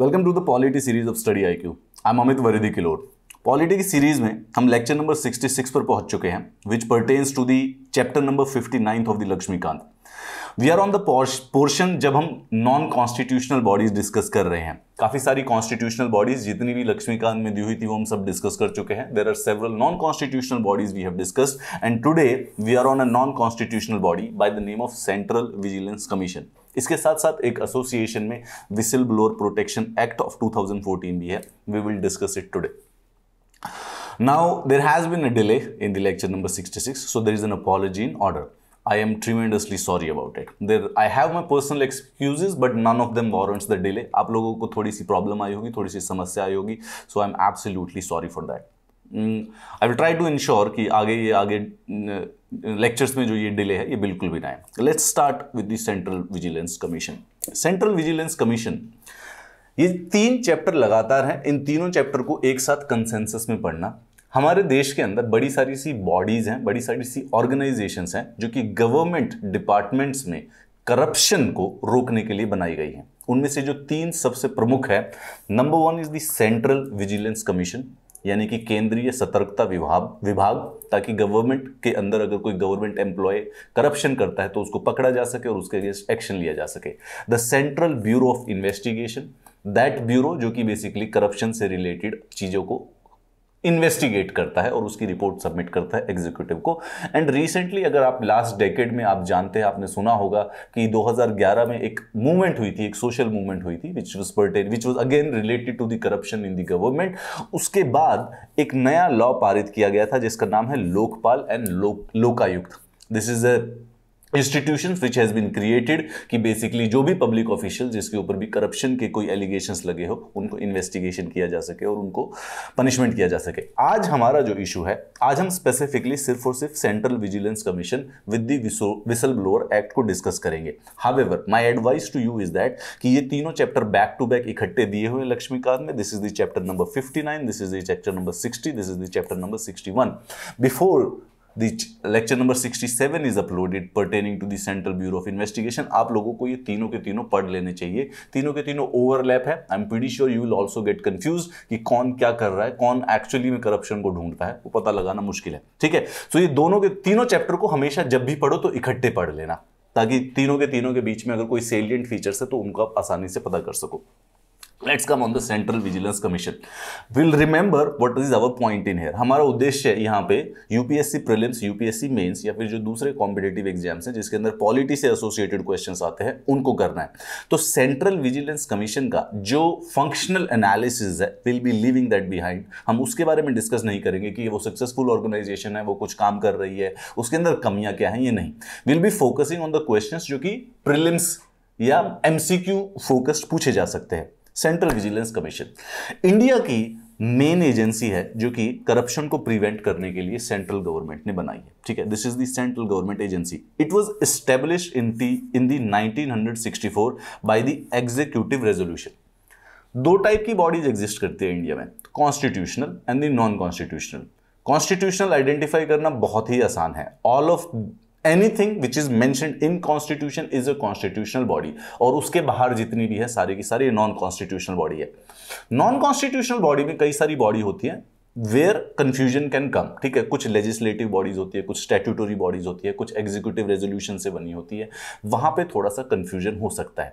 Welcome to the polity series of Study I Q I am Amit वरिदी किलोर polity की series में हम लेक्चर नंबर 66 पर पहुंच चुके हैं which pertains to the chapter number 59 of the Laxmikanth we are on the portion जब हम नॉन कॉन्स्टिट्यूशनल बॉडीज डिस्कस कर रहे हैं काफ़ी सारी कॉन्स्टिट्यूशनल बॉडीज जितनी भी लक्ष्मीकांत में दी हुई थी वो हम सब डिस्कस कर चुके हैं there are several non constitutional bodies we have discussed and today we are on a non constitutional body by the name of Central vigilance Commission इसके साथ साथ एक एसोसिएशन में whistle blower protection act of 2014 भी है we will discuss it today now there has been a delay in the lecture number 66 so there is an apology in order I am tremendously sorry about it there I have my personal excuse but none of them warrants the delay आप लोगों को थोड़ी सी problem आई होगी थोड़ी सी समस्या आई होगी so I am absolutely sorry for that I will try to ensure कि आगे ये आगे लेक्चर्स uh, में जो ये डिले है ये बिल्कुल भी ना आए let's start with the central vigilance commission central vigilance commission ये तीन चैप्टर लगातार हैं इन तीनों चैप्टर को एक साथ कंसेंसस में पढ़ना हमारे देश के अंदर बड़ी सारी सी बॉडीज़ हैं बड़ी सारी सी ऑर्गेनाइजेशंस हैं जो कि गवर्नमेंट डिपार्टमेंट्स में करप्शन को रोकने के लिए बनाई गई हैं उनमें से जो तीन सबसे प्रमुख है number one is the central vigilance commission यानी कि केंद्रीय सतर्कता विभाग विभाग ताकि गवर्नमेंट के अंदर अगर कोई गवर्नमेंट एम्प्लॉय करप्शन करता है तो उसको पकड़ा जा सके और उसके अगेंस्ट एक्शन लिया जा सके the central bureau of investigation that bureau जो कि बेसिकली करप्शन से रिलेटेड चीज़ों को इन्वेस्टिगेट करता है और उसकी रिपोर्ट सबमिट करता है एग्जीक्यूटिव को एंड रिसेंटली अगर आप लास्ट डेकेड में आप जानते हैं आपने सुना होगा कि 2011 में एक मूवमेंट हुई थी एक सोशल मूवमेंट हुई थी which was pertain which was again related to the corruption in the government उसके बाद एक नया लॉ पारित किया गया था जिसका नाम है Lokpal and Lok Lokayukta this is a institution which has been created कि बेसिकली जो भी पब्लिक ऑफिशियल जिसके ऊपर भी करप्शन के कोई एलिगेशंस लगे हो उनको इन्वेस्टिगेशन किया जा सके और उनको पनिशमेंट किया जा सके आज हमारा जो इशू है आज हम स्पेसिफिकली सिर्फ और सिर्फ central vigilance commission with the whistle blower act को डिस्कस करेंगे however my advice to you is that कि ये तीनों चैप्टर बैक टू बैक इकट्ठे दिए हुए लक्ष्मीकांत में this is the chapter number fifty nine this is the chapter number sixty this is the chapter number sixty one before the lecture number 67 is uploaded pertaining to the Central bureau of investigation आप लोगों को ये तीनों के तीनों पढ़ लेने चाहिए तीनों के तीनों ओवरलैप है I am pretty sure you will also get confuse कि कौन क्या कर रहा है कौन एक्चुअली में करप्शन को ढूंढता है वो पता लगाना मुश्किल है ठीक है सो so ये दोनों के तीनों चैप्टर को हमेशा जब भी पढ़ो तो इकट्ठे पढ़ लेना ताकि तीनों के तीनों के बीच में अगर कोई सेलियंट फीचर्स है तो उनको आप आसानी से पता कर सको let's come on the central vigilance commission will remember what is our point in here हमारा उद्देश्य है यहाँ पे यूपीएससी प्रीलिम्स यूपीएससी मेंस या फिर जो दूसरे कॉम्पिटेटिव एग्जाम्स हैं जिसके अंदर पॉलिटी से एसोसिएटेड क्वेश्चंस आते हैं उनको करना है तो सेंट्रल विजिलेंस कमीशन का जो फंक्शनल एनालिसिस है will be leaving that behind हम उसके बारे में डिस्कस नहीं करेंगे कि वो सक्सेसफुल ऑर्गेनाइजेशन है वो कुछ काम कर रही है उसके अंदर कमियाँ क्या हैं ये नहीं will be focusing on the question जो कि प्रिलिम्स या एम सी क्यू फोकस्ड पूछे जा सकते हैं सेंट्रल विजिलेंस कमीशन इंडिया की मेन एजेंसी है जो कि करप्शन को प्रिवेंट करने के लिए सेंट्रल गवर्नमेंट ने बनाई है ठीक है this is the central government agency it was established in the in the 1964 by the executive resolution दो टाइप की बॉडीज एग्जिस्ट करती है इंडिया में constitutional and the non constitutional constitutional identify करना बहुत ही आसान है all of anything which is mentioned in constitution is a constitutional body और उसके बाहर जितनी भी है सारी की सारी नॉन कॉन्स्टिट्यूशनल बॉडी है नॉन कॉन्स्टिट्यूशनल बॉडी में कई सारी बॉडी होती है वेयर कन्फ्यूजन कैन कम ठीक है कुछ लेजिस्लेटिव बॉडीज होती है कुछ स्टेट्यूटरी बॉडीज होती है कुछ एग्जीक्यूटिव रेजोल्यूशन से बनी होती है वहां पे थोड़ा सा कन्फ्यूजन हो सकता है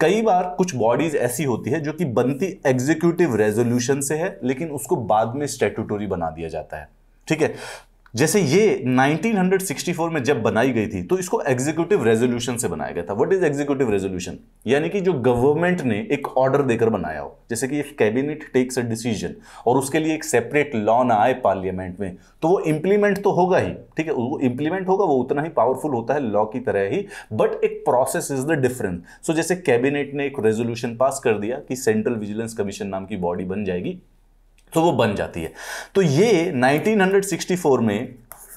कई बार कुछ बॉडीज ऐसी होती है जो कि बनती एग्जीक्यूटिव रेजोल्यूशन से है लेकिन उसको बाद में स्टेट्यूटोरी बना दिया जाता है ठीक है जैसे ये 1964 में जब बनाई गई थी तो इसको एग्जीक्यूटिव रेजोल्यूशन से बनाया गया था व्हाट इज एग्जीक्यूटिव रेजोल्यूशन यानी कि जो गवर्नमेंट ने एक ऑर्डर देकर बनाया हो जैसे कि कैबिनेट टेक्स अ डिसीजन और उसके लिए एक सेपरेट लॉ ना आए पार्लियामेंट में तो वो इंप्लीमेंट तो होगा ही ठीक है वो इंप्लीमेंट होगा वो उतना ही पावरफुल होता है लॉ की तरह ही बट एक process is the difference so जैसे कैबिनेट ने एक रेजोल्यूशन पास कर दिया कि सेंट्रल विजिलेंस कमीशन नाम की बॉडी बन जाएगी तो वो बन जाती है तो ये 1964 में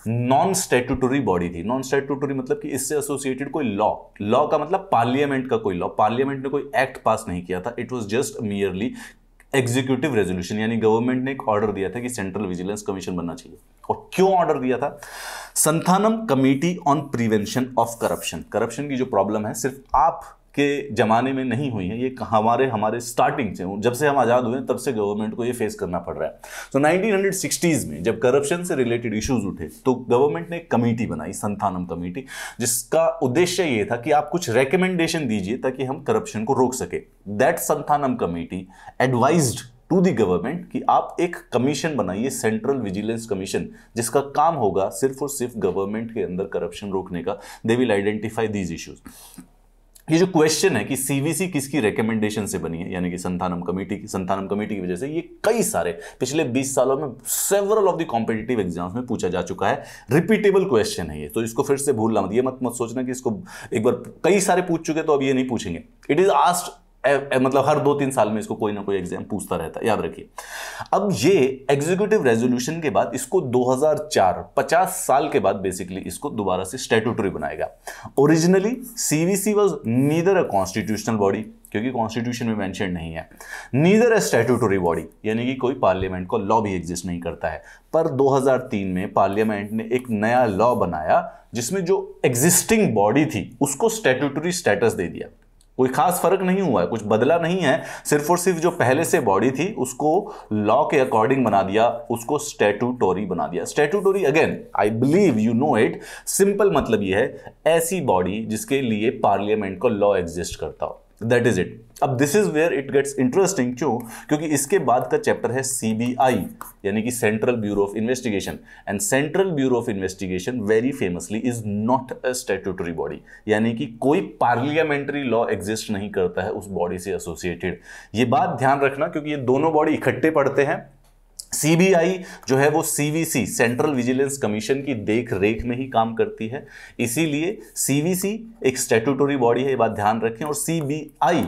नॉन स्टेटूटरी बॉडी थी नॉन स्टेटूटरी मतलब कि इससे एसोसिएटेड कोई लॉ लॉ का मतलब पार्लियामेंट का कोई लॉ पार्लियामेंट ने कोई एक्ट पास नहीं किया था it was just merely executive resolution यानी गवर्नमेंट ने एक ऑर्डर दिया था कि सेंट्रल विजिलेंस कमीशन बनना चाहिए और क्यों ऑर्डर दिया था Santhanam committee on prevention of corruption corruption की जो प्रॉब्लम है सिर्फ आप के ज़माने में नहीं हुई हैं ये हमारे हमारे स्टार्टिंग से जब से हम आज़ाद हुए तब से गवर्नमेंट को ये फेस करना पड़ रहा है तो so, 1960s में जब करप्शन से रिलेटेड इश्यूज उठे तो गवर्नमेंट ने एक कमेटी बनाई संथानम कमेटी जिसका उद्देश्य ये था कि आप कुछ रिकमेंडेशन दीजिए ताकि हम करप्शन को रोक सके that Santhanam committee advise to the government कि आप एक कमीशन बनाइए सेंट्रल विजिलेंस कमीशन जिसका काम होगा सिर्फ और सिर्फ गवर्नमेंट के अंदर करप्शन रोकने का they will identify these issues ये जो क्वेश्चन है कि सीवीसी किसकी रिकमेंडेशन से बनी है यानी कि संतानम कमेटी की संतानम कमेटी की वजह से ये कई सारे पिछले 20 सालों में several of the competitive exams में पूछा जा चुका है रिपीटेबल क्वेश्चन है ये तो इसको फिर से भूलना मत ये मत मत सोचना कि इसको एक बार कई सारे पूछ चुके तो अब ये नहीं पूछेंगे इट इज आस्ट मतलब हर दो तीन साल में इसको कोई ना कोई एग्जाम पूछता रहता है याद रखिए अब ये एग्जीक्यूटिव रेजोल्यूशन के बाद इसको 2004 50 साल के बाद बेसिकली इसको दोबारा से स्टेटूटरी बनाएगा originally CVC was neither a constitutional body क्योंकि कॉन्स्टिट्यूशन में मेंशन नहीं है नीदर अ स्टेटूटरी बॉडी यानी कि कोई पार्लियामेंट का लॉ भी एग्जिस्ट नहीं करता है पर 2003 में पार्लियामेंट ने एक नया लॉ बनाया जिसमें जो एग्जिस्टिंग बॉडी थी उसको स्टेटूटरी स्टेटस दे दिया कोई खास फर्क नहीं हुआ है कुछ बदला नहीं है सिर्फ और सिर्फ जो पहले से बॉडी थी उसको लॉ के अकॉर्डिंग बना दिया उसको स्टेटूटोरी बना दिया statutory again I believe you know it simple मतलब ये है ऐसी बॉडी जिसके लिए पार्लियामेंट को लॉ एग्जिस्ट करता हो दैट इज इट अब this is where it gets interesting क्यों क्योंकि इसके बाद का चैप्टर है सीबीआई यानी कि central bureau of investigation and central bureau of investigation very famously is not a statutory body यानी कि कोई पार्लियामेंट्री लॉ एग्जिस्ट नहीं करता है उस बॉडी से एसोसिएटेड ये बात ध्यान रखना क्योंकि ये दोनों बॉडी इकट्ठे पढ़ते हैं सीबीआई जो है वो सीवीसी सेंट्रल विजिलेंस कमीशन की देख रेख में ही काम करती है इसीलिए सीवीसी एक स्टेटूटोरी बॉडी है ये बात ध्यान रखें और CBI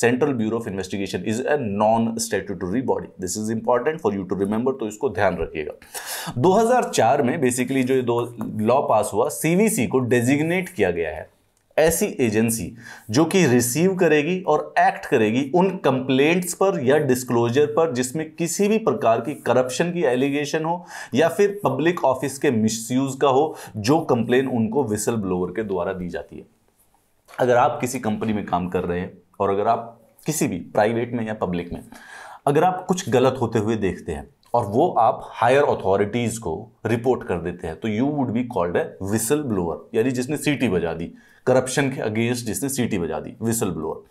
central bureau of investigation is a non statutory body this is important for you to remember तो इसको ध्यान रखिएगा 2004 में बेसिकली जो दो लॉ पास हुआ सीवीसी को डेजिग्नेट किया गया है ऐसी एजेंसी जो कि रिसीव करेगी और एक्ट करेगी उन कंप्लेंट्स पर या डिस्क्लोजर पर जिसमें किसी भी प्रकार की करप्शन की एलिगेशन हो या फिर पब्लिक ऑफिस के मिसयूज का हो जो कंप्लेन उनको विसल ब्लोअर के द्वारा दी जाती है अगर आप किसी कंपनी में काम कर रहे हैं और अगर आप किसी भी प्राइवेट में या पब्लिक में अगर आप कुछ गलत होते हुए देखते हैं और वो आप हायर अथॉरिटीज को रिपोर्ट कर देते हैं तो you would be called a whistle blower यानी जिसने सीटी बजा दी करप्शन के अगेंस्ट जिसने सीटी बजा दी विसल ब्लोअर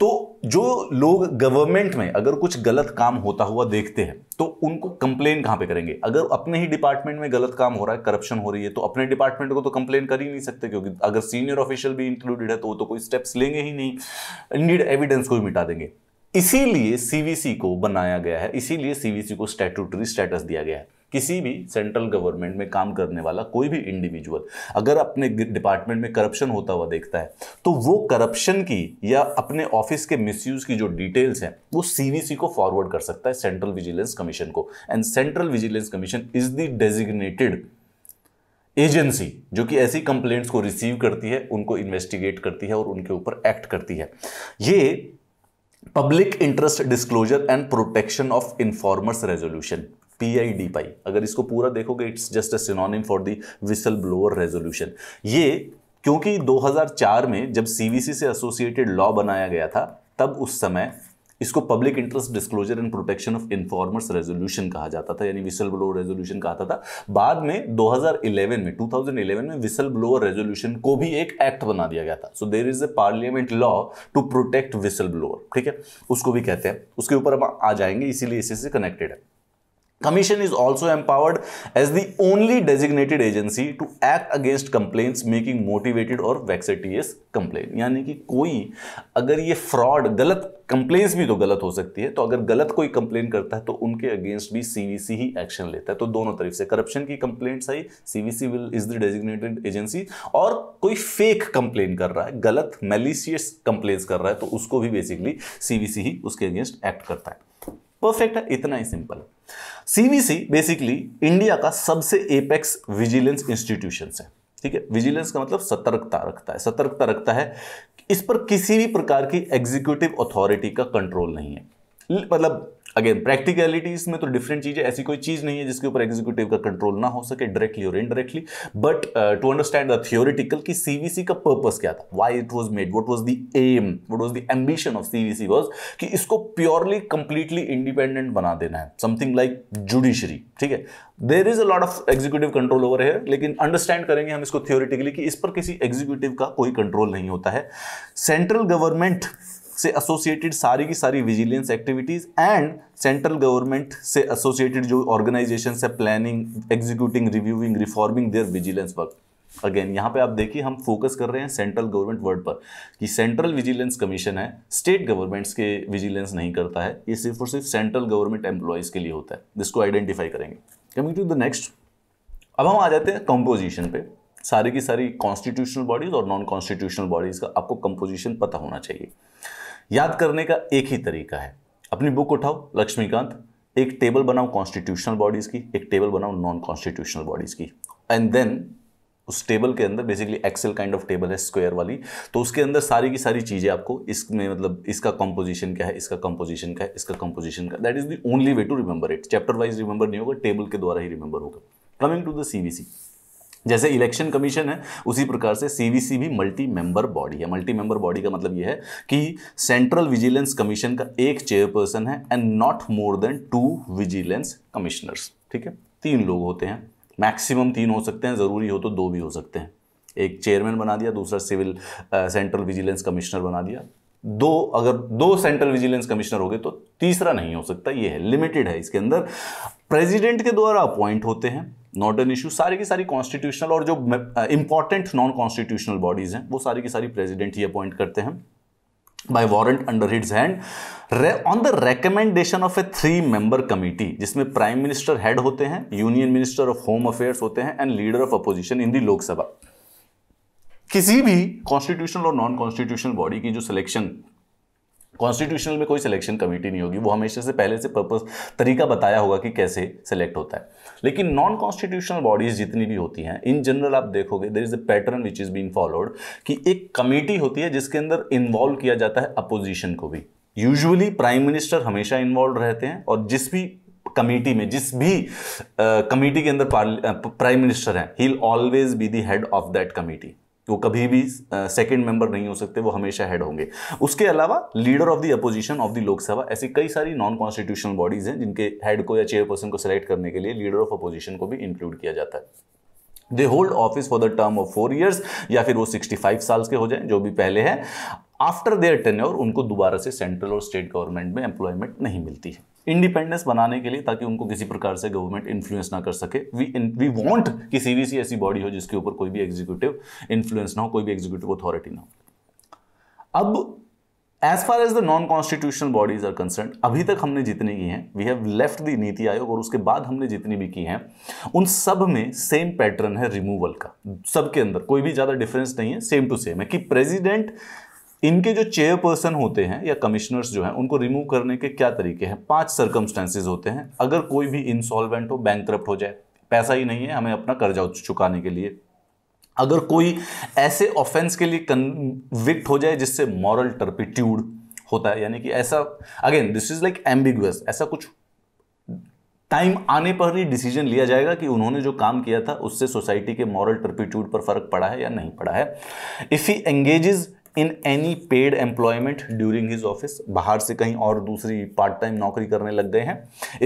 तो जो लोग गवर्नमेंट में अगर कुछ गलत काम होता हुआ देखते हैं तो उनको कंप्लेन कहाँ पे करेंगे अगर अपने ही डिपार्टमेंट में गलत काम हो रहा है करप्शन हो रही है तो अपने डिपार्टमेंट को तो कंप्लेन कर ही नहीं सकते क्योंकि अगर सीनियर ऑफिशियल भी इंक्लूडेड है तो वो तो कोई स्टेप्स लेंगे ही नहीं नीड एविडेंस को भी मिटा देंगे इसीलिए सीवीसी को बनाया गया है इसीलिए सीवीसी को स्टैटूटरी स्टेटस दिया गया है किसी भी सेंट्रल गवर्नमेंट में काम करने वाला कोई भी इंडिविजुअल अगर अपने डिपार्टमेंट में करप्शन होता हुआ देखता है तो वो करप्शन की या अपने ऑफिस के मिसयूज की जो डिटेल्स हैं वो सीवीसी को फॉरवर्ड कर सकता है सेंट्रल विजिलेंस कमीशन को and central vigilance commission is the designated agency जो कि ऐसी कंप्लेंट्स को रिसीव करती है उनको इन्वेस्टिगेट करती है और उनके ऊपर एक्ट करती है ये public interest disclosure and protection of informers resolution P I D PI अगर इसको पूरा देखोगे it's just a synonym for the whistle blower resolution ये क्योंकि 2004 में जब सीवीसी से एसोसिएटेड लॉ बनाया गया था तब उस समय इसको public interest disclosure and protection of informers resolution कहा जाता था यानी विसल ब्लोअर रेजोल्यूशन कहा था बाद में 2011 में 2011 में विसल ब्लोअर रेजोल्यूशन को भी एक एक्ट बना दिया गया था so there is a parliament law to protect whistle blower ठीक है उसको भी कहते हैं उसके ऊपर हम आ जाएंगे इसीलिए इसी से कनेक्टेड है commission is also empowered as the only designated agency to act against complaints making motivated और vexatious कंप्लेन यानी कि कोई अगर ये फ्रॉड गलत कंप्लेन्स भी तो गलत हो सकती है तो अगर गलत कोई कंप्लेन करता है तो उनके अगेंस्ट भी सीवीसी ही एक्शन लेता है तो दोनों तरफ से करप्शन की कंप्लेन आई C C will is the designated agency और कोई फेक कंप्लेन कर रहा है गलत मेलिशियस कंप्लेन कर रहा है तो उसको भी बेसिकली सी सी ही उसके अगेंस्ट एक्ट करता है परफेक्ट है इतना ही सिंपल सीवीसी बेसिकली इंडिया का सबसे एपेक्स विजिलेंस इंस्टीट्यूशन है ठीक है विजिलेंस का मतलब सतर्कता रखता है सतर्कता रखता है इस पर किसी भी प्रकार की एग्जीक्यूटिव अथॉरिटी का कंट्रोल नहीं है मतलब अगेन प्रैक्टिकलिटीज में तो डिफरेंट चीज़ है ऐसी कोई चीज़ नहीं है जिसके ऊपर एग्जीक्यूटिव का कंट्रोल ना हो सके डायरेक्टली और indirectly but to understand the theoretical की सीवीसी का पर्पस क्या था why it was made what was the aim what was the ambition of CVC was कि इसको प्योरली कंप्लीटली इंडिपेंडेंट बना देना है समथिंग लाइक जुडिशरी ठीक है there is a lot of executive control over है लेकिन अंडरस्टैंड करेंगे हम इसको थियोरिटिकली कि इस पर किसी एग्जीक्यूटिव का कोई कंट्रोल नहीं होता है सेंट्रल गवर्नमेंट से एसोसिएटेड सारी की सारी vigilance activities and central government से एसोसिएटेड जो ऑर्गेनाइजेशन है planning executing reviewing reforming their vigilance work again यहाँ पे आप देखिए हम फोकस कर रहे हैं सेंट्रल गवर्नमेंट वर्ड पर कि सेंट्रल विजिलेंस कमीशन है स्टेट गवर्नमेंट्स के विजिलेंस नहीं करता है ये सिर्फ और सिर्फ सेंट्रल गवर्नमेंट एम्प्लॉयज़ के लिए होता है जिसको आइडेंटिफाई करेंगे कमिंग टू द नेक्स्ट अब हम आ जाते हैं कंपोजिशन पे सारी की सारी कॉन्स्टिट्यूशनल बॉडीज और नॉन कॉन्स्टिट्यूशनल बॉडीज़ का आपको कंपोजिशन पता होना चाहिए याद करने का एक ही तरीका है अपनी बुक उठाओ लक्ष्मीकांत एक टेबल बनाओ कॉन्स्टिट्यूशनल बॉडीज़ की एक टेबल बनाओ नॉन कॉन्स्टिट्यूशनल बॉडीज़ की एंड देन उस टेबल के अंदर basically Excel kind of table है स्क्वायर वाली तो उसके अंदर सारी की सारी चीज़ें आपको इसमें मतलब इसका कंपोजिशन क्या है इसका कंपोजिशन क्या है इसका कंपोजिशन का that is the only way to remember it chapter wise remember नहीं होगा टेबल के द्वारा ही रिमेंबर होगा कमिंग टू द सीबीसी जैसे इलेक्शन कमीशन है उसी प्रकार से सीवीसी भी मल्टी मेंबर बॉडी है मल्टी मेंबर बॉडी का मतलब यह है कि सेंट्रल विजिलेंस कमीशन का एक चेयरपर्सन है and not more than two vigilance commissioners ठीक है तीन लोग होते हैं मैक्सिमम तीन हो सकते हैं ज़रूरी हो तो दो भी हो सकते हैं एक चेयरमैन बना दिया दूसरा सिविल सेंट्रल विजिलेंस कमिश्नर बना दिया दो अगर दो सेंट्रल विजिलेंस कमिश्नर हो गए तो तीसरा नहीं हो सकता ये है लिमिटेड है इसके अंदर प्रेसिडेंट के द्वारा अपॉइंट होते हैं नॉट एन इशू सारी की सारी कॉन्स्टिट्यूशनल और जो इंपॉर्टेंट नॉन कॉन्स्टिट्यूशनल बॉडीज हैं वो सारी की सारी प्रेसिडेंट ही अपॉइंट करते हैं by warrant under his hand on the recommendation of a three member committee जिसमें प्राइम मिनिस्टर हेड होते हैं union minister of home affairs होते हैं and leader of opposition in the Lok Sabha किसी भी कॉन्स्टिट्यूशनल और नॉन कॉन्स्टिट्यूशनल बॉडी की जो सिलेक्शन कॉन्स्टिट्यूशनल में कोई सिलेक्शन कमेटी नहीं होगी वो हमेशा से पहले से पर्पस तरीका बताया होगा कि कैसे सिलेक्ट होता है लेकिन नॉन कॉन्स्टिट्यूशनल बॉडीज जितनी भी होती हैं इन जनरल आप देखोगे there is a pattern which is been followed कि एक कमेटी होती है जिसके अंदर इन्वॉल्व किया जाता है अपोजिशन को भी यूजुअली प्राइम मिनिस्टर हमेशा इन्वॉल्व रहते हैं और जिस भी कमेटी में जिस भी कमेटी uh, के अंदर प्राइम मिनिस्टर हैं ही always be the head of that committee वो कभी भी सेकंड मेंबर नहीं हो सकते वो हमेशा हेड होंगे उसके अलावा leader of the opposition of the Lok Sabha ऐसी कई सारी नॉन कॉन्स्टिट्यूशनल बॉडीज़ हैं जिनके हेड को या चेयरपर्सन को सिलेक्ट करने के लिए लीडर ऑफ अपोजिशन को भी इंक्लूड किया जाता है they hold office for the term of four years या फिर वो सिक्सटी फाइव साल के हो जाए जो भी पहले है आफ्टर देयर टेन्योर उनको दोबारा से सेंट्रल और स्टेट गवर्नमेंट में एम्प्लॉयमेंट नहीं मिलती है इंडिपेंडेंस बनाने के लिए ताकि उनको किसी प्रकार से गवर्नमेंट इन्फ्लुएंस ना कर सके वी वी वांट कि सीबीसी ऐसी बॉडी हो जिसके ऊपर कोई भी एग्जीक्यूटिव इन्फ्लुएंस ना हो कोई भी एग्जीक्यूटिव अथॉरिटी ना हो अब as far as the non constitutional bodies are concern अभी तक हमने जितनी की हैं वी हैव लेफ्ट द नीति आयोग और उसके बाद हमने जितनी भी की हैं उन सब में सेम पैटर्न है रिमूवल का सबके अंदर कोई भी ज़्यादा डिफरेंस नहीं है सेम टू सेम है कि प्रेजिडेंट इनके जो चेयरपर्सन होते हैं या कमिश्नर्स जो हैं उनको रिमूव करने के क्या तरीके हैं पांच सर्कमस्टेंसेज होते हैं अगर कोई भी इंसॉल्वेंट हो बैंक हो जाए पैसा ही नहीं है हमें अपना कर्जा चुकाने के लिए अगर कोई ऐसे ऑफेंस के लिए कन्विक्ट हो जाए जिससे मॉरल टर्पिट्यूड होता है यानी कि ऐसा again this is like ambiguous ऐसा कुछ टाइम आने पर ही डिसीजन लिया जाएगा कि उन्होंने जो काम किया था उससे सोसाइटी के मॉरल टर्पिट्यूड पर फर्क पड़ा है या नहीं पड़ा है if he engages in any paid employment during his office बाहर से कहीं और दूसरी पार्ट टाइम नौकरी करने लग गए हैं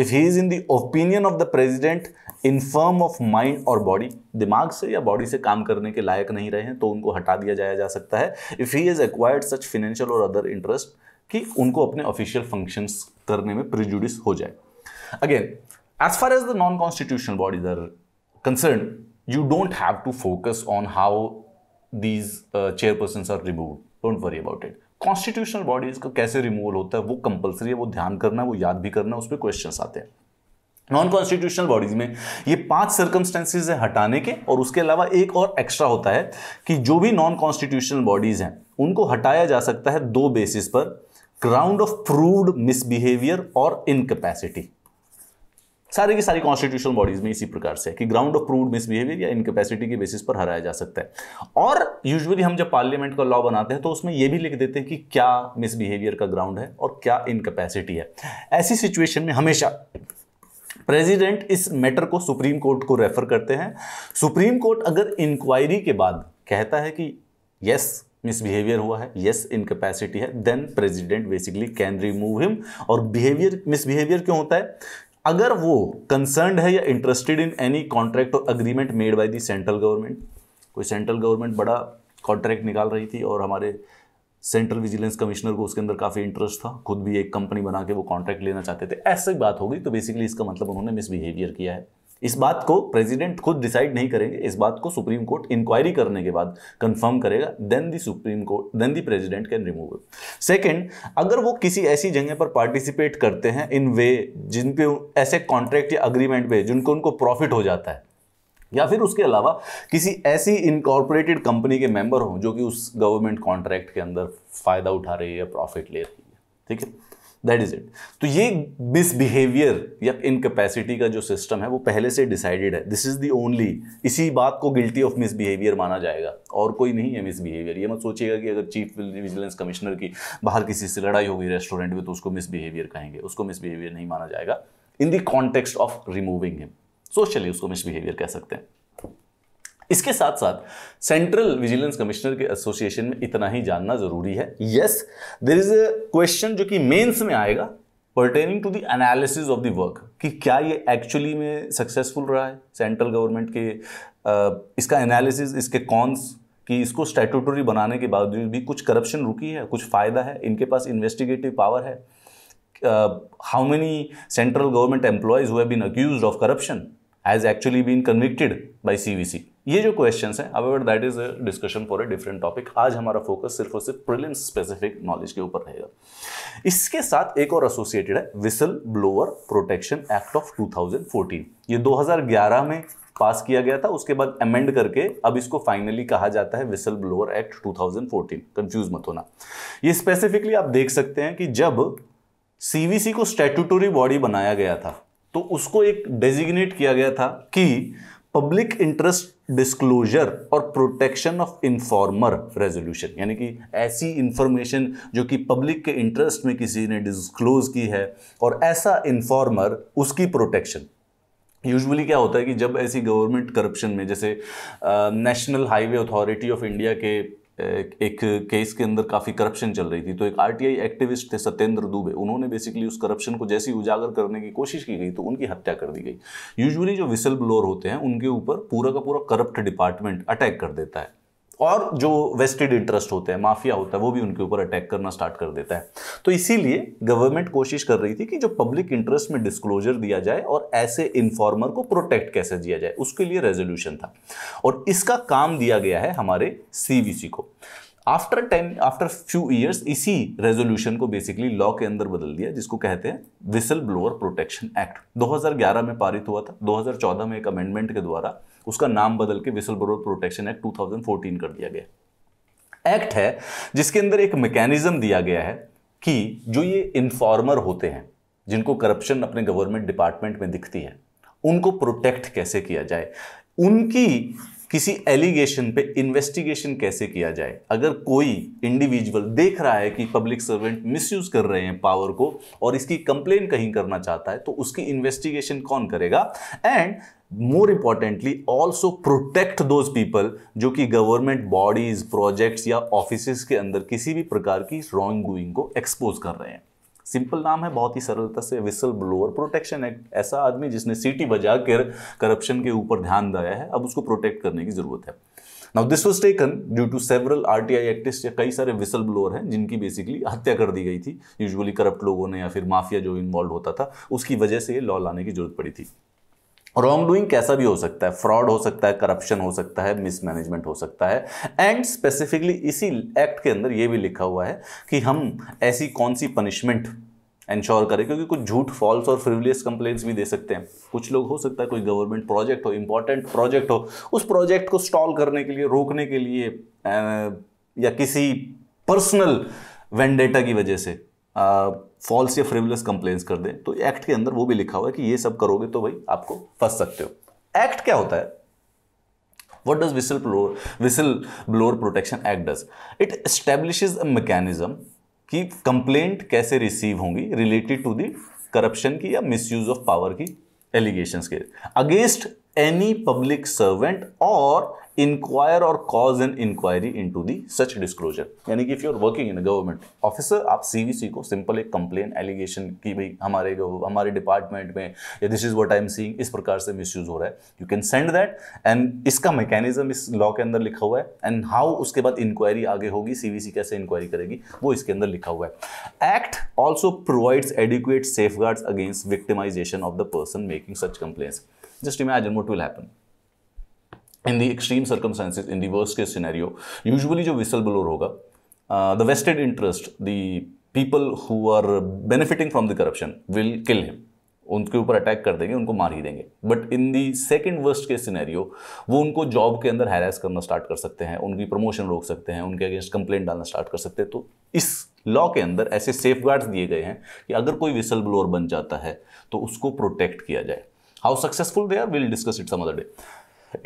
if he is in the opinion of the president infirm of mind और बॉडी दिमाग से या बॉडी से काम करने के लायक नहीं रहे हैं तो उनको हटा दिया जाया जा सकता है if he is acquired such financial और अदर इंटरेस्ट कि उनको अपने ऑफिशियल फंक्शन करने में प्रिजुडिस हो जाए again as far as the non constitutional bodies are concern you don't have to focus on how these uh, chairpersons are removed. Don't worry about it. Constitutional bodies का कैसे removal होता है वो compulsory है वो ध्यान करना है वो याद भी करना है उस पर क्वेश्चन आते हैं नॉन कॉन्स्टिट्यूशनल बॉडीज में ये पांच सर्कमस्टेंसेज है हटाने के और उसके अलावा एक और एक्स्ट्रा होता है कि जो भी नॉन कॉन्स्टिट्यूशनल बॉडीज हैं उनको हटाया जा सकता है दो बेसिस पर ग्राउंड ऑफ प्रूव्ड मिसबिहेवियर और इनकेपैसिटी सारी की सारी कॉन्स्टिट्यूशनल बॉडीज में इसी प्रकार से कि ग्राउंड ऑफ प्रूव मिसबिहेवियर या इनकेपेसिटी के बेसिस पर हराया जा सकता है और यूजुअली हम जब पार्लियामेंट का लॉ बनाते हैं तो उसमें यह भी लिख देते हैं कि क्या मिसबिहेवियर का ग्राउंड है और क्या इनकेपेसिटी है ऐसी सिचुएशन में हमेशा प्रेजिडेंट इस मैटर को सुप्रीम कोर्ट को रेफर करते हैं सुप्रीम कोर्ट अगर इंक्वायरी के बाद कहता है कि यस मिसबिहेवियर हुआ है यस इनकेपेसिटी है then president basically can remove him और बिहेवियर मिसबिहेवियर क्यों होता है अगर वो कंसर्न है या इंटरेस्टेड इन एनी कॉन्ट्रैक्ट और agreement made by the central government कोई सेंट्रल गवर्नमेंट बड़ा कॉन्ट्रैक्ट निकाल रही थी और हमारे सेंट्रल विजिलेंस कमिश्नर को उसके अंदर काफ़ी इंटरेस्ट था खुद भी एक कंपनी बना के वो कॉन्ट्रैक्ट लेना चाहते थे ऐसे बात हो गई तो बेसिकली इसका मतलब उन्होंने मिसबिहेवियर किया है इस बात को प्रेसिडेंट खुद डिसाइड नहीं करेंगे इस बात को सुप्रीम कोर्ट इंक्वायरी करने के बाद कंफर्म करेगा then the supreme court then the president can remove it अगर वो किसी ऐसी जगह पर पार्टिसिपेट करते हैं इन वे जिन पे ऐसे कॉन्ट्रैक्ट या अग्रीमेंट पे जिनको उनको प्रॉफिट हो जाता है या फिर उसके अलावा किसी ऐसी इनकॉर्पोरेटेड कंपनी के मेंबर हों जो कि उस गवर्नमेंट कॉन्ट्रैक्ट के अंदर फ़ायदा उठा रही है प्रॉफिट ले रही है ठीक है दैट इज इट तो ये मिसबिहेवियर या इनकेपेसिटी का जो सिस्टम है वो पहले से डिसाइडेड है दिस इज दी ओनली इसी बात को गिल्टी ऑफ मिसबिहेवियर माना जाएगा और कोई नहीं है मिसबिहेवियर ये मत सोचिएगा कि अगर चीफ विजिलेंस कमिश्नर की बाहर किसी से लड़ाई हो गई रेस्टोरेंट में तो उसको मिसबिहेवियर कहेंगे उसको मिसबिहेवियर नहीं माना जाएगा in the context of removing him socially उसको मिसबिहेवियर कह सकते हैं इसके साथ साथ सेंट्रल विजिलेंस कमिश्नर के एसोसिएशन में इतना ही जानना जरूरी है yes there is a question जो कि मेंस में आएगा pertaining to the analysis of the work कि क्या ये एक्चुअली में सक्सेसफुल रहा है सेंट्रल गवर्नमेंट के इसका एनालिसिस इसके कॉन्स कि इसको स्टैटूटरी बनाने के बावजूद भी कुछ करप्शन रुकी है कुछ फ़ायदा है इनके पास इन्वेस्टिगेटिव पावर है how many central government employees who been accuse of corruption has actually been convicted by C V C ये जो क्वेश्चंस हैं however that is a discussion for a different topic आज हमारा फोकस सिर्फ और सिर्फ prelim specific knowledge के ऊपर रहेगा इसके साथ एक और एसोसिएटेड है whistle blower protection act of 2014 ये 2011 में पास किया गया था उसके बाद अमेंड करके अब इसको फाइनली कहा जाता है विसल ब्लोअर एक्ट 2014 कंफ्यूज मत होना ये स्पेसिफिकली आप देख सकते हैं कि जब सीवीसी को स्टेटूटोरी बॉडी बनाया गया था तो उसको एक डेजिग्नेट किया गया था कि पब्लिक इंटरेस्ट डिस्क्लोजर और प्रोटेक्शन ऑफ इंफॉर्मर रेजोल्यूशन यानी कि ऐसी इंफॉर्मेशन जो कि पब्लिक के इंटरेस्ट में किसी ने डिस्क्लोज की है और ऐसा इंफॉर्मर उसकी प्रोटेक्शन यूजुअली क्या होता है कि जब ऐसी गवर्नमेंट करप्शन में जैसे national highway authority of India के एक केस के अंदर काफ़ी करप्शन चल रही थी तो एक आरटीआई एक्टिविस्ट थे सत्येंद्र दुबे उन्होंने बेसिकली उस करप्शन को जैसी उजागर करने की कोशिश की गई तो उनकी हत्या कर दी गई यूजुअली जो विसल ब्लोअर होते हैं उनके ऊपर पूरा का पूरा करप्ट डिपार्टमेंट अटैक कर देता है और जो वेस्टेड इंटरेस्ट होते हैं माफिया होता है वो भी उनके ऊपर अटैक करना स्टार्ट कर देता है तो इसीलिए गवर्नमेंट कोशिश कर रही थी कि जो पब्लिक इंटरेस्ट में डिस्क्लोजर दिया जाए और ऐसे इन्फॉर्मर को प्रोटेक्ट कैसे दिया जाए उसके लिए रेजोल्यूशन था और इसका काम दिया गया है हमारे सीवीसी को after ten after few years इसी रेजोल्यूशन को बेसिकली लॉ के अंदर बदल दिया जिसको कहते हैं विसल ब्लोअर प्रोटेक्शन एक्ट 2011 में पारित हुआ था 2014 में एक अमेंडमेंट के द्वारा उसका नाम बदल के विसल ब्लोअर प्रोटेक्शन एक्ट 2014 कर दिया गया एक्ट है जिसके अंदर एक मैकेनिज्म दिया गया है कि जो ये इन्फॉर्मर होते हैं जिनको करप्शन अपने गवर्नमेंट डिपार्टमेंट में दिखती है उनको प्रोटेक्ट कैसे किया जाए उनकी किसी एलिगेशन पे इन्वेस्टिगेशन कैसे किया जाए अगर कोई इंडिविजुअल देख रहा है कि पब्लिक सर्वेंट मिसयूज कर रहे हैं पावर को और इसकी कंप्लेन कहीं करना चाहता है तो उसकी इन्वेस्टिगेशन कौन करेगा and more importantly also protect those people जो कि गवर्नमेंट बॉडीज प्रोजेक्ट्स या ऑफिस के अंदर किसी भी प्रकार की रॉन्ग डूइंग को एक्सपोज कर रहे हैं सिंपल नाम है बहुत ही सरलता से विसल ब्लोअर प्रोटेक्शन एक्ट ऐसा आदमी जिसने सीटी बजा कर करप्शन के ऊपर ध्यान दिया है अब उसको प्रोटेक्ट करने की जरूरत है now this was taken due to several R T I activist या कई सारे विसल ब्लोअर हैं जिनकी बेसिकली हत्या कर दी गई थी यूजुअली करप्ट लोगों ने या फिर माफिया जो इन्वॉल्व होता था उसकी वजह से ये लॉ लाने की जरूरत पड़ी थी रॉन्ग डूइंग कैसा भी हो सकता है फ्रॉड हो सकता है करप्शन हो सकता है मिसमैनेजमेंट हो सकता है एंड स्पेसिफिकली इसी एक्ट के अंदर ये भी लिखा हुआ है कि हम ऐसी कौन सी पनिशमेंट इंश्योर करें क्योंकि कुछ झूठ फॉल्स और फ्रिवलियस कंप्लेंट्स भी दे सकते हैं कुछ लोग हो सकता है कोई गवर्नमेंट प्रोजेक्ट हो इंपॉर्टेंट प्रोजेक्ट हो उस प्रोजेक्ट को स्टॉल करने के लिए रोकने के लिए या किसी पर्सनल वेंडेटा की वजह से फॉल्स या फ्रिवलेस कंप्लेन्स कर दें तो एक्ट के अंदर वो भी लिखा हुआ है कि ये सब करोगे तो भाई आपको फंस सकते हो एक्ट क्या होता है whistle blower whistle blower protection act does it establishes a mechanism कि कंप्लेंट कैसे रिसीव होंगी रिलेटेड टू दी करप्शन की या यूज ऑफ पावर की एलिगेशन के अगेंस्ट एनी पब्लिक सर्वेंट और इंक्वायर और cause an inquiry into the such disclosure यानी कि if you are working in government officer आप सीवीसी को सिंपल एक कंप्लेन एलिगेशन की भाई हमारे हमारे डिपार्टमेंट में या this is what I am seeing इस प्रकार से मिस हो रहा है you can send that and इसका मैकेनिज्म इस लॉ के अंदर लिखा हुआ है एंड हाउ उसके बाद इंक्वायरी आगे होगी सीवीसी कैसे इंक्वायरी करेगी वो इसके अंदर लिखा हुआ है act also provides adequate safeguards against victimisation of the person making such complaints just imagine what will happen in the extreme circumstances in the worst case scenario usually जो whistle blower होगा the vested interest the people who are benefiting from the corruption will kill him उनके ऊपर attack कर देंगे उनको मार ही देंगे but in the second worst case scenario वो उनको जॉब के अंदर हैरेस करना स्टार्ट कर सकते हैं उनकी प्रमोशन रोक सकते हैं उनके अगेंस्ट कंप्लेंट डालना स्टार्ट कर सकते हैं तो इस लॉ के अंदर ऐसे सेफ दिए गए हैं कि अगर कोई विसल ब्लोअर बन जाता है तो उसको प्रोटेक्ट किया जाए how successful they are will discuss it some other day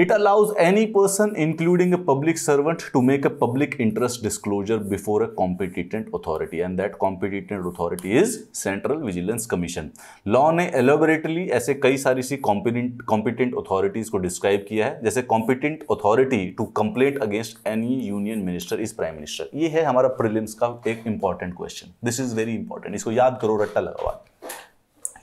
it allows any person including a public servant to make a public interest disclosure before a competent authority and that competent authority is central vigilance commission law ने elaborately ऐसे कई सारी सी competent competent authorities को describe किया है जैसे competent authority to complaint against any union minister is prime minister ये है हमारा प्रिलिम्स का एक important question this is very important इसको याद करो रट्टा लगावा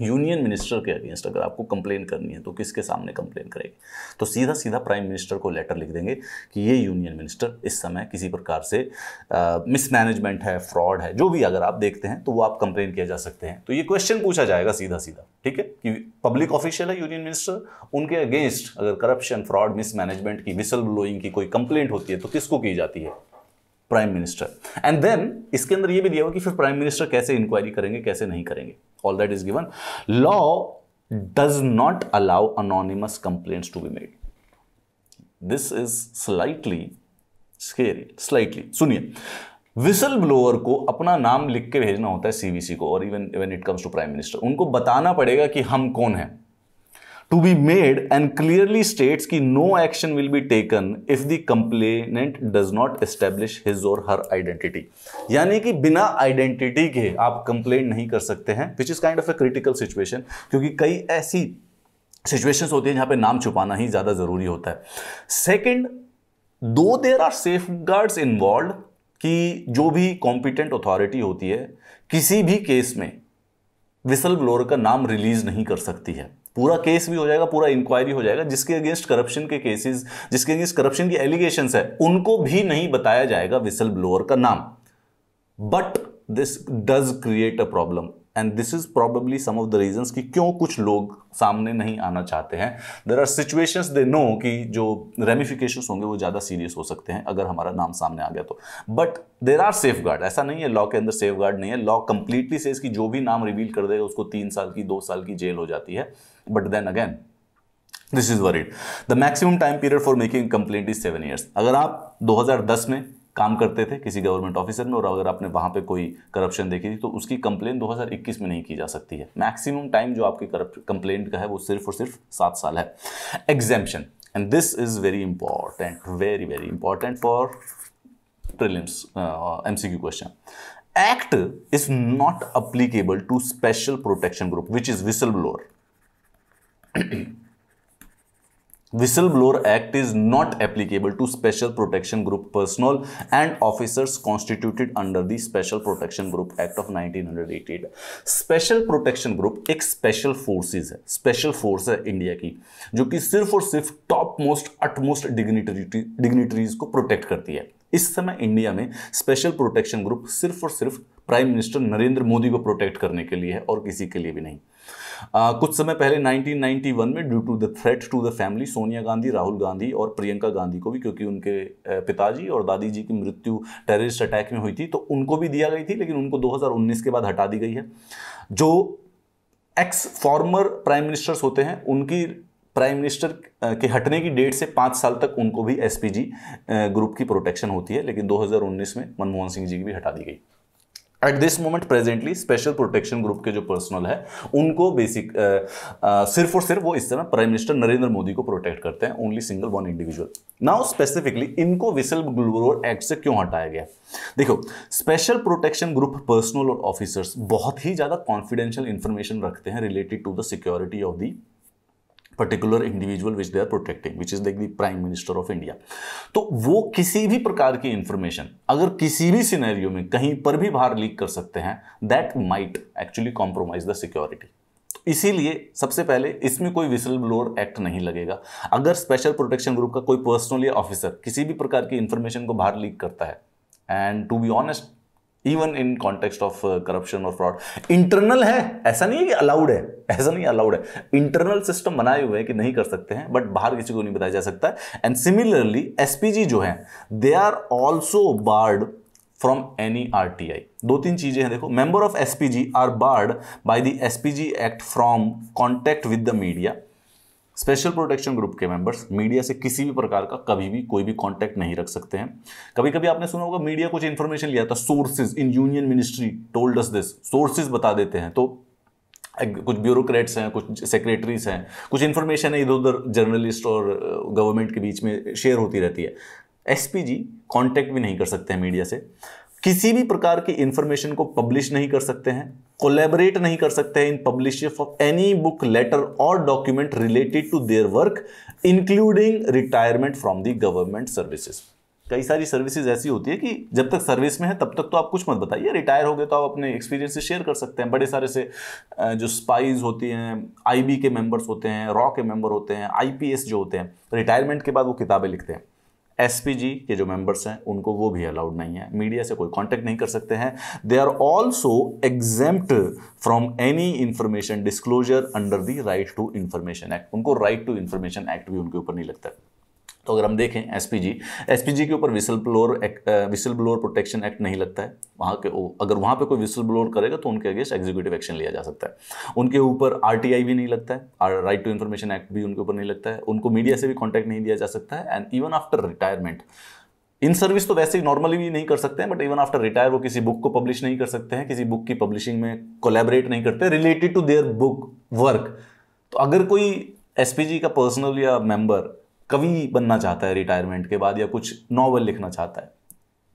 यूनियन मिनिस्टर के अगेंस्ट अगर आपको कंप्लेन करनी है तो किसके सामने कंप्लेन करेंगे तो सीधा सीधा प्राइम मिनिस्टर को लेटर लिख देंगे कि ये यूनियन मिनिस्टर इस समय किसी प्रकार से मिसमैनेजमेंट है फ्रॉड है जो भी अगर आप देखते हैं तो वो आप कंप्लेन किया जा सकते हैं तो ये क्वेश्चन पूछा जाएगा सीधा सीधा ठीक है कि पब्लिक ऑफिशियल है यूनियन मिनिस्टर उनके अगेंस्ट अगर करप्शन फ्रॉड मिसमैनेजमेंट की मिसल ब्लोइंग की कोई कंप्लेंट होती है तो किसको की जाती है प्राइम मिनिस्टर एंड देन इसके अंदर ये भी दिया हुआ कि फिर प्राइम मिनिस्टर कैसे इंक्वायरी करेंगे कैसे नहीं करेंगे all that is given law does not allow anonymous complaints to be made this is slightly scary slightly सुनिए विसल ब्लोअर को अपना नाम लिख के भेजना होता है सीबीसी को और even even it comes to prime minister उनको बताना पड़ेगा कि हम कौन हैं to be made and clearly states ki no action will be taken if the complainant does not establish his or her identity yani ki bina identity ke aap complaint nahi kar sakte hain which is kind of a critical situation kyunki kai aisi situations hoti hain jahan pe naam chupana hi zyada zaruri hota hai second though there are safeguards involve कि जो भी competent authority होती है किसी भी case में whistle blower का नाम रिलीज नहीं कर सकती है पूरा केस भी हो जाएगा पूरा इंक्वायरी हो जाएगा जिसके अगेंस्ट करप्शन के केसेस जिसके अगेंस्ट करप्शन की एलिगेशन है उनको भी नहीं बताया जाएगा विसल ब्लोअर का नाम but this does create a problem and this is probably some of the reason कि क्यों कुछ लोग सामने नहीं आना चाहते हैं there are situation they know कि जो रेमिफिकेशन होंगे वो ज़्यादा सीरियस हो सकते हैं अगर हमारा नाम सामने आ गया तो बट देर आर सेफ गार्ड ऐसा नहीं है लॉ के अंदर सेफ गार्ड नहीं है लॉ कंप्लीटली से इसकी जो भी नाम रिवील कर देगा उसको तीन साल की दो साल की जेल हो जाती है but then again this is worried the maximum time period for making complaint is seven years अगर आप 2010 में काम करते थे किसी गवर्नमेंट ऑफिसर में और अगर आपने वहां पे कोई करप्शन देखी थी तो उसकी कंप्लेन 2021 में नहीं की जा सकती है मैक्सिमम टाइम जो आपकी कंप्लेंट का है वो सिर्फ और सिर्फ सात साल है exemption and this is very important very very important for prelims M C question act is not applicable to special protection group which is whistle blower whistle blower act is not applicable to special protection group personnel and officers constituted under the special protection group act of nineteen hundred 1988. Special protection group एक special forces है special force है India की जो कि सिर्फ और सिर्फ top most utmost dignitary dignitaries को प्रोटेक्ट करती है इस समय इंडिया में स्पेशल प्रोटेक्शन ग्रुप सिर्फ और सिर्फ प्राइम मिनिस्टर नरेंद्र मोदी को प्रोटेक्ट करने के लिए है और किसी के लिए भी नहीं कुछ समय पहले 1991 में due to the threat to the family Sonia Gandhi Rahul Gandhi और प्रियंका गांधी को भी क्योंकि उनके पिताजी और दादी जी की मृत्यु टेररिस्ट अटैक में हुई थी तो उनको भी दिया गई थी लेकिन उनको 2019 के बाद हटा दी गई है जो एक्स फॉर्मर प्राइम मिनिस्टर्स होते हैं उनकी प्राइम मिनिस्टर के हटने की डेट से पाँच साल तक उनको भी एसपीजी ग्रुप की प्रोटेक्शन होती है लेकिन 2019 में मनमोहन सिंह जी की भी हटा दी गई at this moment presently special protection group के जो पर्सनल है उनको बेसिक सिर्फ और सिर्फ वो इस समय प्राइम मिनिस्टर नरेंद्र मोदी को प्रोटेक्ट करते हैं only single one individual now specifically इनको विसल ब्लोअर एक्ट से क्यों हटाया गया देखो स्पेशल प्रोटेक्शन ग्रुप पर्सनल और ऑफिसर्स बहुत ही ज़्यादा कॉन्फिडेंशियल इंफॉर्मेशन रखते हैं related to the security of the particular individual which they are protecting which is like the prime minister of India तो वो किसी भी प्रकार की इंफॉर्मेशन अगर किसी भी सिनेरियो में कहीं पर भी बाहर लीक कर सकते हैं that might actually compromise the security इसीलिए सबसे पहले इसमें कोई विसल ब्लोअर एक्ट नहीं लगेगा अगर स्पेशल प्रोटेक्शन ग्रुप का कोई पर्सनली ऑफिसर किसी भी प्रकार की इंफॉर्मेशन को बाहर लीक करता है and to be honest even in context of corruption और फ्रॉड इंटरनल है ऐसा नहीं है कि अलाउड है ऐसा नहीं अलाउड है इंटरनल सिस्टम बनाए हुए हैं कि नहीं कर सकते हैं बट बाहर किसी को नहीं बताया जा सकता एंड सिमिलरली एसपीजी जो है they are also barred from any R T I दो तीन चीजें हैं देखो member of S P G are barred by the S P G act from contact with the media special protection group के members media से किसी भी प्रकार का कभी भी कोई भी कांटेक्ट नहीं रख सकते हैं कभी कभी आपने सुना होगा मीडिया कुछ इन्फॉर्मेशन लिया था sources in union ministry told us this sources बता देते हैं तो कुछ ब्यूरोक्रेट्स हैं कुछ सेक्रेटरीज हैं कुछ इन्फॉर्मेशन है इधर उधर जर्नलिस्ट और गवर्नमेंट uh, के बीच में शेयर होती रहती है एस कॉन्टैक्ट भी नहीं कर सकते हैं मीडिया से किसी भी प्रकार की इंफॉर्मेशन को पब्लिश नहीं कर सकते हैं कोलेबरेट नहीं कर सकते हैं in publish of any book letter और document related to their work including retirement from the government services कई सारी सर्विसेज ऐसी होती है कि जब तक सर्विस में है तब तक तो आप कुछ मत बताइए रिटायर हो गए तो आप अपने एक्सपीरियंस शेयर कर सकते हैं बड़े सारे से जो स्पाइज होती हैं आईबी के मेंबर्स होते हैं रॉ के मेंबर होते हैं आईपीएस जो होते हैं रिटायरमेंट के बाद वो किताबें लिखते हैं एस के जो मेंबर्स हैं उनको वो भी अलाउड नहीं है मीडिया से कोई कांटेक्ट नहीं कर सकते हैं they are also exempt from any information disclosure under the right to information act उनको राइट टू इंफॉर्मेशन एक्ट भी उनके ऊपर नहीं लगता है तो अगर हम देखें एस एसपीजी के ऊपर whistle blower whistle blower protection act नहीं लगता है वहाँ के अगर वहाँ पे कोई विसल ब्लोअर करेगा तो उनके अगेंस्ट एग्जीक्यूटिव एक्शन लिया जा सकता है उनके ऊपर आर भी नहीं लगता है राइट टू इन्फॉर्मेशन एक्ट भी उनके ऊपर नहीं लगता है उनको मीडिया से भी कॉन्टैक्ट नहीं दिया जा सकता है and even after retirement in service तो वैसे ही नॉर्मली भी नहीं कर सकते हैं बट इवन आफ्टर रिटायर वो किसी बुक को पब्लिश नहीं कर सकते हैं किसी बुक की पब्लिशिंग में कोलेबरेट नहीं करते related to their book work तो अगर कोई एसपीजी का पर्सनल या मेंबर कवि बनना चाहता है रिटायरमेंट के बाद या कुछ नॉवल लिखना चाहता है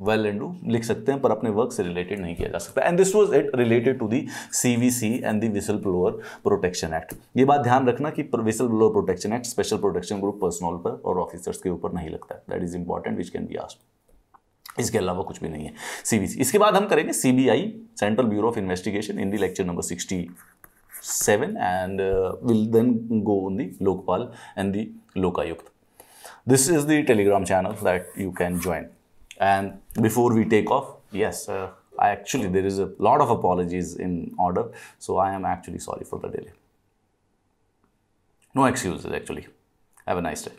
वेल एंड डू लिख सकते हैं पर अपने वर्क से रिलेटेड नहीं किया जा सकता and this was it related to the C V C and the whistle blower protection act ये बात ध्यान रखना कि whistle blower protection act special protection group personnel पर और ऑफिसर्स के ऊपर नहीं लगता है that is important which can be asked इसके अलावा कुछ भी नहीं है सी बी सी इसके बाद हम करेंगे C B I central bureau of investigation in the lecture number sixty seven and will then go on the Lokpal and the Lokayukta this is the telegram channel that you can join and before we take off yes uh, i actually there is a lot of apologies in order so i am actually sorry for the delay no excuses actually have a nice day